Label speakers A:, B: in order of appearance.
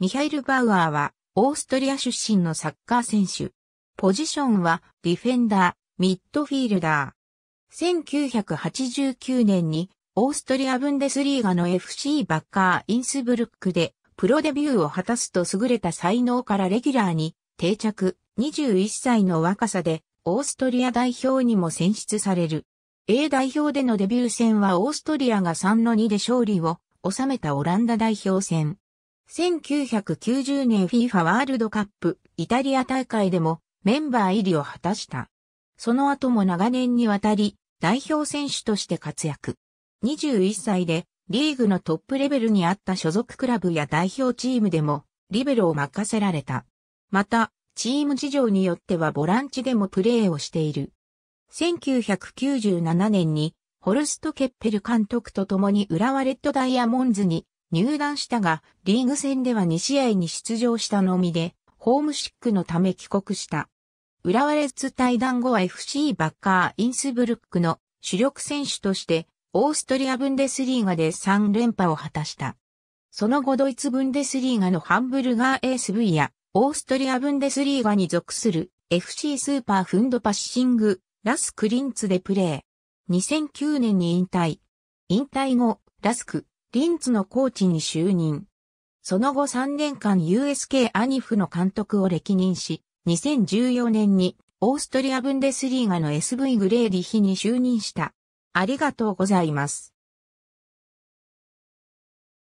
A: ミハイル・バウアーは、オーストリア出身のサッカー選手。ポジションは、ディフェンダー、ミッドフィールダー。1989年に、オーストリアブンデスリーガの FC バッカー・インスブルックで、プロデビューを果たすと優れた才能からレギュラーに定着、21歳の若さで、オーストリア代表にも選出される。A 代表でのデビュー戦はオーストリアが3の2で勝利を収めたオランダ代表戦。1990年 FIFA ワールドカップイタリア大会でもメンバー入りを果たした。その後も長年にわたり代表選手として活躍。21歳でリーグのトップレベルにあった所属クラブや代表チームでもリベロを任せられた。また、チーム事情によってはボランチでもプレーをしている。1997年にホルスト・ケッペル監督と共に浦和レッドダイヤモンズに入団したが、リーグ戦では2試合に出場したのみで、ホームシックのため帰国した。浦和レッズ退団後は FC バッカーインスブルックの主力選手として、オーストリアブンデスリーガで3連覇を果たした。その後ドイツブンデスリーガのハンブルガース・ s v や、オーストリアブンデスリーガに属する FC スーパーフンドパッシング、ラスクリンツでプレー。2009年に引退。引退後、ラスク、リンツのコーチに就任。その後3年間 USK アニフの監督を歴任し、2014年にオーストリアブンデスリーガの SV グレーディヒに就任した。ありがとうございます。